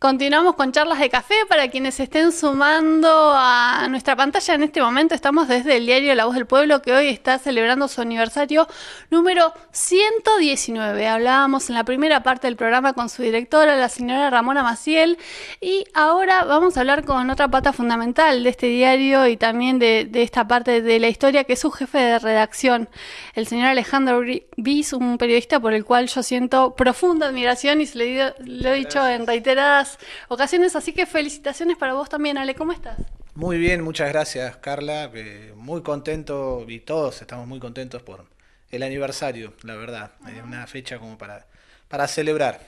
Continuamos con charlas de café para quienes estén sumando a nuestra pantalla en este momento. Estamos desde el diario La Voz del Pueblo que hoy está celebrando su aniversario número 119. Hablábamos en la primera parte del programa con su directora, la señora Ramona Maciel, y ahora vamos a hablar con otra pata fundamental de este diario y también de, esta parte de la historia que es su jefe de redacción, el señor Alejandro Bis, un periodista por el cual yo siento profunda admiración y se he dicho en reiteradas ocasiones. Así que felicitaciones para vos también, Ale. ¿Cómo estás? Muy bien, muchas gracias, Carla. Eh, muy contento y todos estamos muy contentos por el aniversario, la verdad. una fecha como para, para celebrar.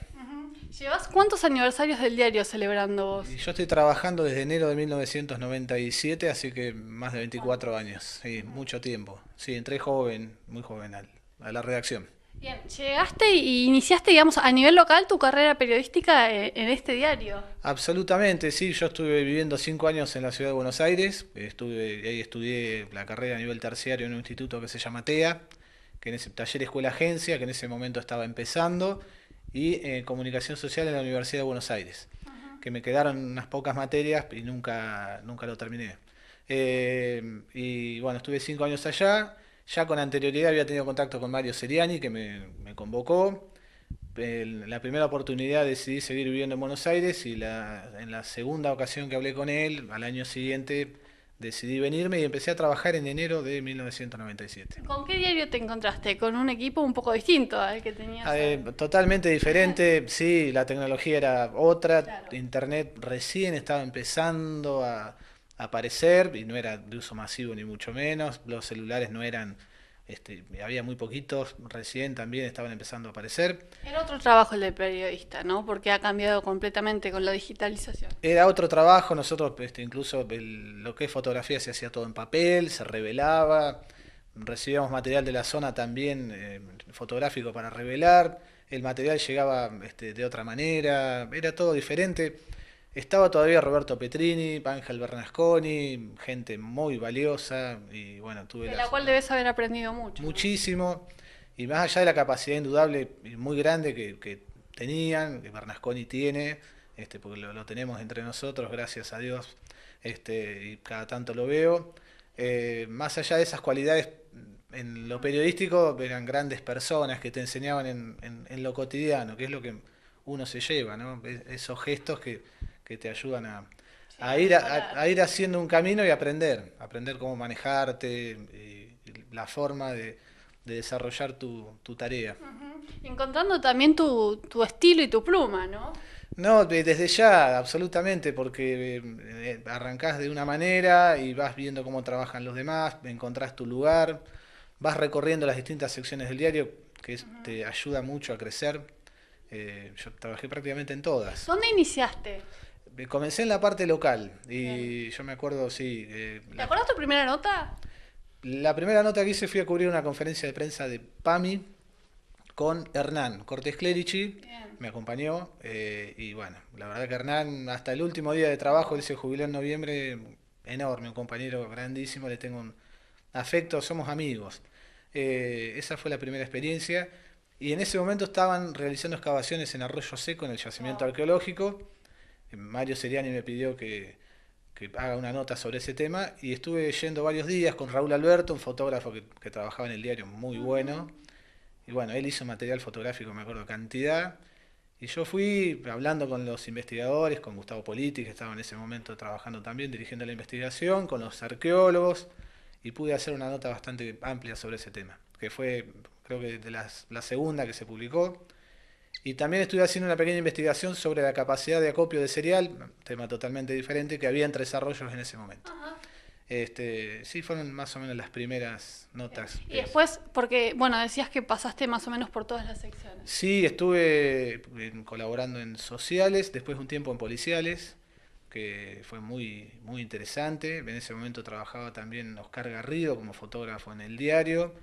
¿Llevas cuántos aniversarios del diario celebrando vos? yo estoy trabajando desde enero de 1997, así que más de 24 años, y mucho tiempo. Sí, entré joven, muy joven a la redacción. Bien, llegaste y iniciaste, digamos, a nivel local tu carrera periodística eh, en este diario. Absolutamente, sí. Yo estuve viviendo cinco años en la ciudad de Buenos Aires. Estuve, ahí estudié la carrera a nivel terciario en un instituto que se llama TEA, que en ese taller escuela agencia, que en ese momento estaba empezando, y eh, comunicación social en la Universidad de Buenos Aires, que me quedaron unas pocas materias y nunca, nunca lo terminé. Eh, y bueno, estuve cinco años allá ya con anterioridad había tenido contacto con Mario Seriani, que me, convocó. En la primera oportunidad decidí seguir viviendo en Buenos Aires y la, en la segunda ocasión que hablé con él, al año siguiente, decidí venirme y empecé a trabajar en enero de 1997. ¿Con qué diario te encontraste? ¿Con un equipo un poco distinto al que tenías? Ah, eh, totalmente diferente, sí, la tecnología era otra, Internet recién estaba empezando a aparecer, y no era de uso masivo ni mucho menos, los celulares no eran, este, había muy poquitos, recién también estaban empezando a aparecer. Era otro trabajo el de periodista, ¿no? Porque ha cambiado completamente con la digitalización. Era otro trabajo, nosotros este, incluso lo que es fotografía se hacía todo en papel, se revelaba, recibíamos material de la zona también eh, fotográfico para revelar, el material llegaba este, de otra manera, era todo diferente estaba todavía Roberto Petrini, Ángel Bernasconi, gente muy valiosa y bueno, tuve... De la, cual debes haber aprendido mucho. Muchísimo. Y más allá de la capacidad indudable y muy grande que, tenían, que Bernasconi tiene, este, porque lo, tenemos entre nosotros, gracias a Dios, este, y cada tanto lo veo. Eh, más allá de esas cualidades en lo periodístico, eran grandes personas que te enseñaban en, en, lo cotidiano, que es lo que uno se lleva, ¿no? esos gestos que que te ayudan a, ir, haciendo un camino y aprender, aprender cómo manejarte, eh, la forma de, desarrollar tu, tarea. Encontrando también tu, estilo y tu pluma, ¿no? No, desde ya, absolutamente, porque eh, eh, arrancás de una manera y vas viendo cómo trabajan los demás, encontrás tu lugar, vas recorriendo las distintas secciones del diario, que te ayuda mucho a crecer. yo trabajé prácticamente en todas. ¿Dónde iniciaste? Eh, comencé en la parte local y yo me acuerdo, sí. Eh, ¿Te acuerdas tu primera nota? La primera nota que hice fui a cubrir una conferencia de prensa de PAMI con Hernán Cortés Clerici, me acompañó eh, y bueno, la verdad que Hernán hasta el último día de trabajo, él se jubiló en noviembre, enorme, un compañero grandísimo, le tengo un afecto, somos amigos. esa fue la primera experiencia y en ese momento estaban realizando excavaciones en Arroyo Seco, en el yacimiento oh. arqueológico Mario Seriani me pidió que, haga una nota sobre ese tema y estuve yendo varios días con Raúl Alberto, un fotógrafo que, trabajaba en el diario muy bueno. Y bueno, él hizo material fotográfico, me acuerdo, cantidad. Y yo fui hablando con los investigadores, con Gustavo Politi, que estaba en ese momento trabajando también, dirigiendo la investigación, con los arqueólogos, y pude hacer una nota bastante amplia sobre ese tema, que fue, creo que, de la segunda que se publicó. Y también estuve haciendo una pequeña investigación sobre la capacidad de acopio de cereal, tema totalmente diferente, que había entre desarrollos en ese momento. Este, sí, fueron más o menos las primeras notas. Y después, porque, bueno, decías que pasaste más o menos por todas las secciones. Sí, estuve eh, colaborando en sociales, después un tiempo en policiales, que fue muy, muy interesante. En ese momento trabajaba también Oscar Garrido como fotógrafo en el diario.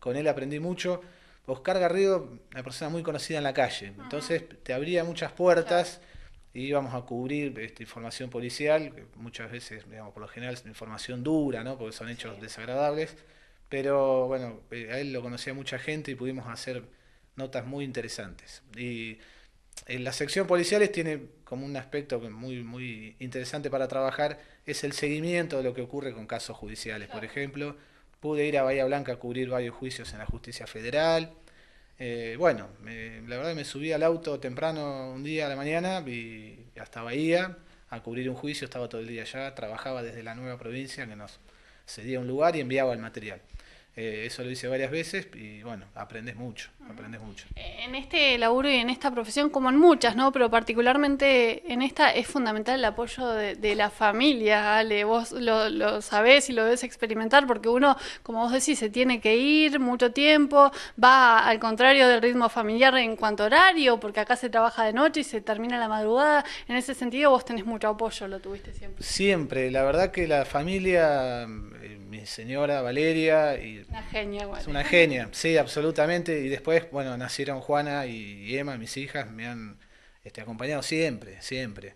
Con él aprendí mucho. Oscar Garrido, una persona muy conocida en la calle, entonces te abría muchas puertas y íbamos a cubrir este, información policial, muchas veces, por lo general es información dura, ¿no? porque son hechos desagradables, pero bueno, eh, a él lo conocía mucha gente y pudimos hacer notas muy interesantes. Y en eh, la sección policiales tiene como un aspecto muy, muy interesante para trabajar, es el seguimiento de lo que ocurre con casos judiciales, por ejemplo Pude ir a Bahía Blanca a cubrir varios juicios en la justicia federal. Eh, bueno, la verdad me subí al auto temprano un día a la mañana y hasta Bahía a cubrir un juicio, estaba todo el día allá, trabajaba desde la nueva provincia que nos cedía un lugar y enviaba el material. Eh, eso lo hice varias veces y bueno, aprendes mucho, aprendes mucho. Eh, en este laburo y en esta profesión, como en muchas, ¿no? Pero particularmente en esta es fundamental el apoyo de, la familia, Ale. Vos lo, lo, sabés y lo debes experimentar porque uno, como vos decís, se tiene que ir mucho tiempo, va al contrario del ritmo familiar en cuanto a horario, porque acá se trabaja de noche y se termina la madrugada. En ese sentido vos tenés mucho apoyo, lo tuviste siempre. Siempre, la verdad que la familia señora Valeria. Y Es una genia, sí, absolutamente. Y después, bueno, nacieron Juana y Emma, mis hijas, me han este, acompañado siempre, siempre.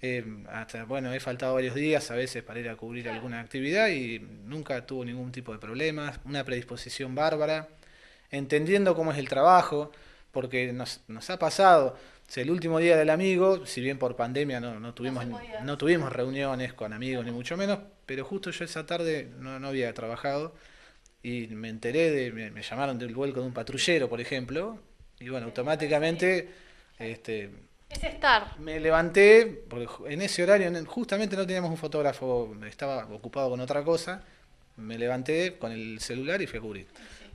Eh, hasta, bueno, he faltado varios días a veces para ir a cubrir alguna actividad y nunca tuvo ningún tipo de problemas, una predisposición bárbara, entendiendo cómo es el trabajo, porque nos, ha pasado, el último día del amigo, si bien por pandemia no, tuvimos, no, tuvimos reuniones con amigos, ni mucho menos, pero justo yo esa tarde no, había trabajado y me enteré de, me, llamaron del vuelco de un patrullero, por ejemplo, y bueno, automáticamente, este, es estar. Me levanté, porque en ese horario justamente no teníamos un fotógrafo, estaba ocupado con otra cosa, me levanté con el celular y fui a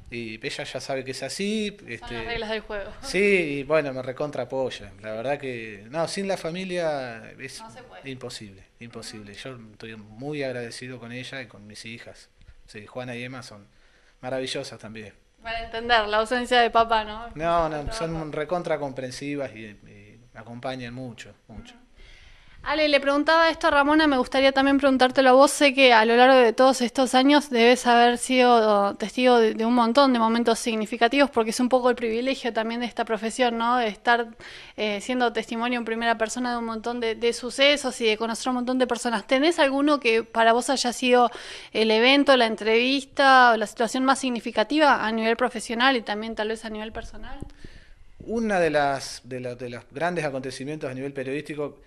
y ella ya sabe que es así. las este, reglas del juego. Sí, y bueno, me recontra apoya. La verdad que, no, sin la familia es imposible, imposible. Yo estoy muy agradecido con ella y con mis hijas. Sí, Juana y Emma son maravillosas también. Para entender, la ausencia de papá, ¿no? No, son recontra comprensivas y, me acompañan mucho, mucho. Ale, le preguntaba esto a Ramona, me gustaría también preguntártelo a vos. Sé que a lo largo de todos estos años debes haber sido testigo de, un montón de momentos significativos, porque es un poco el privilegio también de esta profesión, ¿no? De estar eh, siendo testimonio en primera persona de un montón de, sucesos y de conocer un montón de personas. ¿Tenés alguno que para vos haya sido el evento, la entrevista o la situación más significativa a nivel profesional y también tal vez a nivel personal? Una de las, de los grandes acontecimientos a nivel periodístico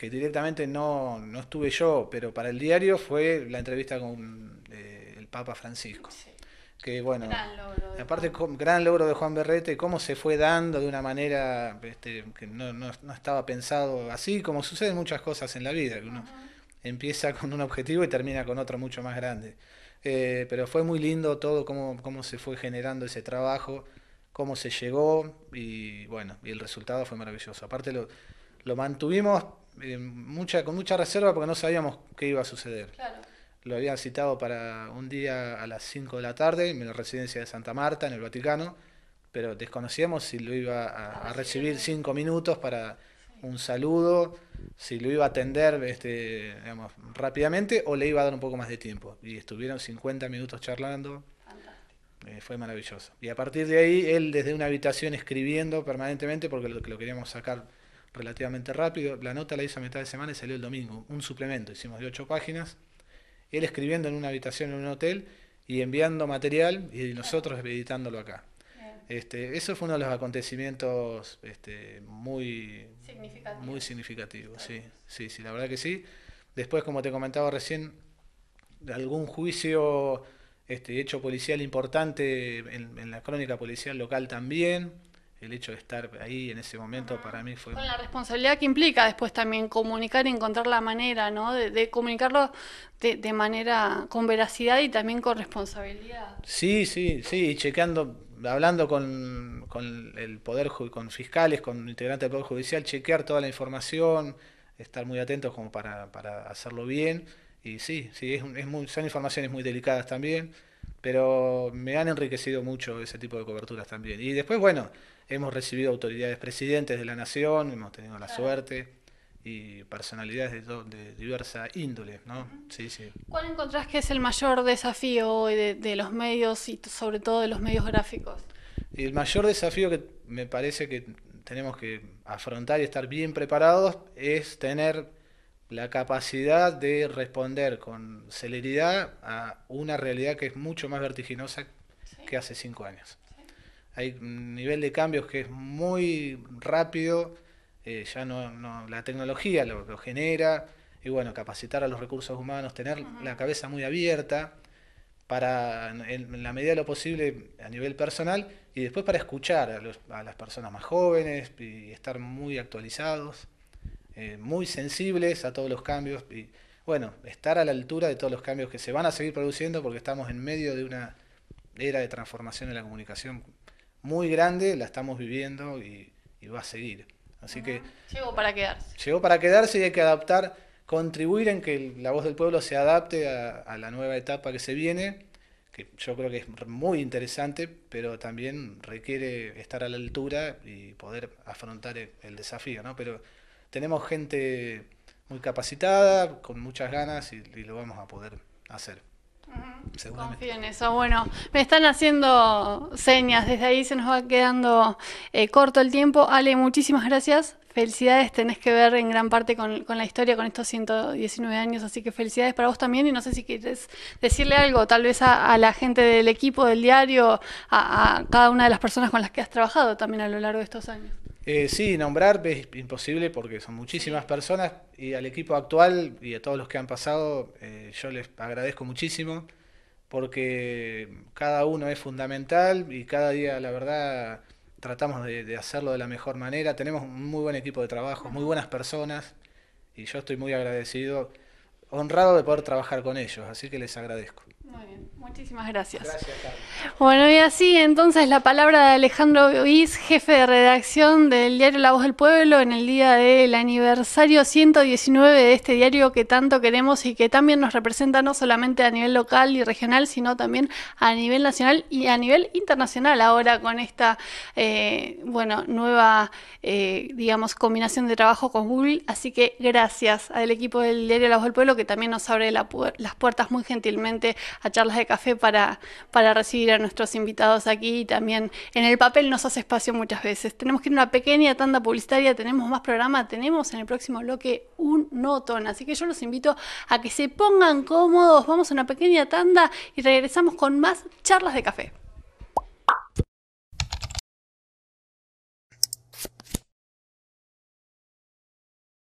que directamente no, no estuve yo, pero para el diario fue la entrevista con eh, el Papa Francisco. Que bueno, aparte gran logro de Juan Berrete, cómo se fue dando de una manera este, que no, estaba pensado así, como suceden muchas cosas en la vida, que uno empieza con un objetivo y termina con otro mucho más grande. Eh, pero fue muy lindo todo, cómo, se fue generando ese trabajo, cómo se llegó y bueno, y el resultado fue maravilloso. Aparte lo, lo mantuvimos eh, mucha, con mucha reserva porque no sabíamos qué iba a suceder. Lo habían citado para un día a las 5 de la tarde en la residencia de Santa Marta, en el Vaticano, pero desconocíamos si lo iba a, recibir 5 minutos para un saludo, si lo iba a atender este, rápidamente o le iba a dar un poco más de tiempo. Y estuvieron 50 minutos charlando. Eh, fue maravilloso. Y a partir de ahí, él desde una habitación escribiendo permanentemente, porque lo queríamos sacar relativamente rápido. La nota la hizo a mitad de semana y salió el domingo. Un suplemento, hicimos de ocho páginas. Él escribiendo en una habitación en un hotel y enviando material y nosotros editándolo acá. Este, eso fue uno de los acontecimientos este, muy significativos. Muy sí, sí, sí, la verdad que sí. Después, como te comentaba recién, algún juicio, este, hecho policial importante en la crónica policial local también el hecho de estar ahí en ese momento para mí fue... Con la responsabilidad que implica después también comunicar y encontrar la manera, ¿no? De, comunicarlo de, manera con veracidad y también con responsabilidad. Sí, sí, sí, y chequeando, hablando con, con el Poder, con fiscales, con integrantes del Poder Judicial, chequear toda la información, estar muy atentos como para, para hacerlo bien. Y sí, sí, es, muy, son informaciones muy delicadas también. Pero me han enriquecido mucho ese tipo de coberturas también. Y después, bueno, hemos recibido autoridades presidentes de la nación, hemos tenido la suerte y personalidades de, diversa índole, ¿no? Sí, sí. ¿Cuál encontrás que es el mayor desafío de, los medios y sobre todo de los medios gráficos? El mayor desafío que me parece que tenemos que afrontar y estar bien preparados es tener la capacidad de responder con celeridad a una realidad que es mucho más vertiginosa que hace cinco años. Hay un nivel de cambios que es muy rápido, eh, ya no, la tecnología lo, genera, y bueno, capacitar a los recursos humanos, tener la cabeza muy abierta para, en, la medida de lo posible, a nivel personal, y después para escuchar a, a las personas más jóvenes y estar muy actualizados. Eh, muy sensibles a todos los cambios y, bueno, estar a la altura de todos los cambios que se van a seguir produciendo porque estamos en medio de una era de transformación en la comunicación muy grande, la estamos viviendo y, va a seguir. Así que... Llegó para quedarse. Llegó para quedarse y hay que adaptar, contribuir en que la voz del pueblo se adapte a, la nueva etapa que se viene, que yo creo que es muy interesante, pero también requiere estar a la altura y poder afrontar el, el desafío, ¿no? Pero tenemos gente muy capacitada, con muchas ganas y, lo vamos a poder hacer. Confío en eso. Bueno, me están haciendo señas. Desde ahí se nos va quedando eh, corto el tiempo. Ale, muchísimas gracias. Felicidades, tenés que ver en gran parte con, la historia, con estos 119 años, así que felicidades para vos también y no sé si quieres decirle algo, tal vez a, la gente del equipo, del diario, a cada una de las personas con las que has trabajado también a lo largo de estos años. Eh, sí, nombrar es imposible porque son muchísimas personas y al equipo actual y a todos los que han pasado eh, yo les agradezco muchísimo porque cada uno es fundamental y cada día la verdad tratamos de, de hacerlo de la mejor manera. Tenemos un muy buen equipo de trabajo, muy buenas personas y yo estoy muy agradecido, honrado de poder trabajar con ellos, así que les agradezco. Muy muchísimas gracias. Bueno, y así entonces la palabra de Alejandro Guiz, jefe de redacción del diario La Voz del Pueblo, en el día del aniversario 119 de este diario que tanto queremos y que también nos representa no solamente a nivel local y regional, sino también a nivel nacional y a nivel internacional ahora con esta, eh, bueno, nueva, eh, digamos, combinación de trabajo con Google. Así que gracias al equipo del diario La Voz del Pueblo que también nos abre las puertas muy gentilmente a charlas de café para, para recibir a nuestros invitados aquí también en el papel nos hace espacio muchas veces. Tenemos que ir a una pequeña tanda publicitaria, tenemos más programa, tenemos en el próximo bloque un notón, así que yo los invito a que se pongan cómodos, vamos a una pequeña tanda y regresamos con más charlas de café.